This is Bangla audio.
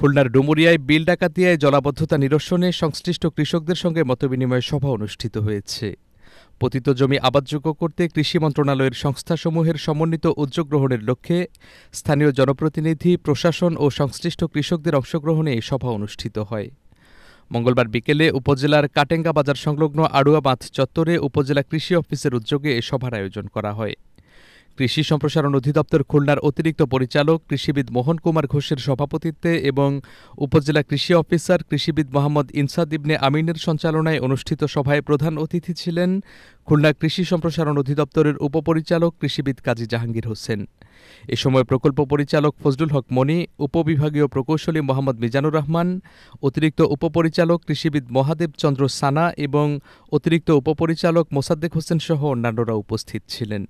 খুলনার ডুমুরিয়ায় বিল ডাকাতিয়ায় জলাবদ্ধতা নিরসনে সংশ্লিষ্ট কৃষকদের সঙ্গে মতবিনিময় সভা অনুষ্ঠিত হয়েছে পতিত জমি আবাদযোগ্য করতে কৃষি মন্ত্রণালয়ের সংস্থাসমূহের সমন্বিত উদ্যোগ গ্রহণের লক্ষ্যে স্থানীয় জনপ্রতিনিধি প্রশাসন ও সংশ্লিষ্ট কৃষকদের অংশগ্রহণে এই সভা অনুষ্ঠিত হয় মঙ্গলবার বিকেলে উপজেলার কাটেঙ্গা বাজার সংলগ্ন আড়ুয়া বাঁধ চত্বরে উপজেলা কৃষি অফিসের উদ্যোগে এ সভার আয়োজন করা হয় কৃষি সম্প্রসারণ অধিদপ্তর খুলনার অতিরিক্ত পরিচালক কৃষিবিদ মোহন কুমার ঘোষের সভাপতিত্বে এবং উপজেলা কৃষি অফিসার কৃষিবিদ মোহাম্মদ ইনসাদ ইবনে আমিনের সঞ্চালনায় অনুষ্ঠিত সভায় প্রধান অতিথি ছিলেন খুলনা কৃষি সম্প্রসারণ অধিদপ্তরের উপপরিচালক কৃষিবিদ কাজী জাহাঙ্গীর হোসেন এ সময় প্রকল্প পরিচালক ফজলুল হক মনি উপবিভাগীয় প্রকৌশলী মোহাম্মদ মিজানুর রহমান অতিরিক্ত উপপরিচালক কৃষিবিদ মহাদেব চন্দ্র সানা এবং অতিরিক্ত উপপরিচালক মোসাদ্দেক হোসেন সহ অন্যান্যরা উপস্থিত ছিলেন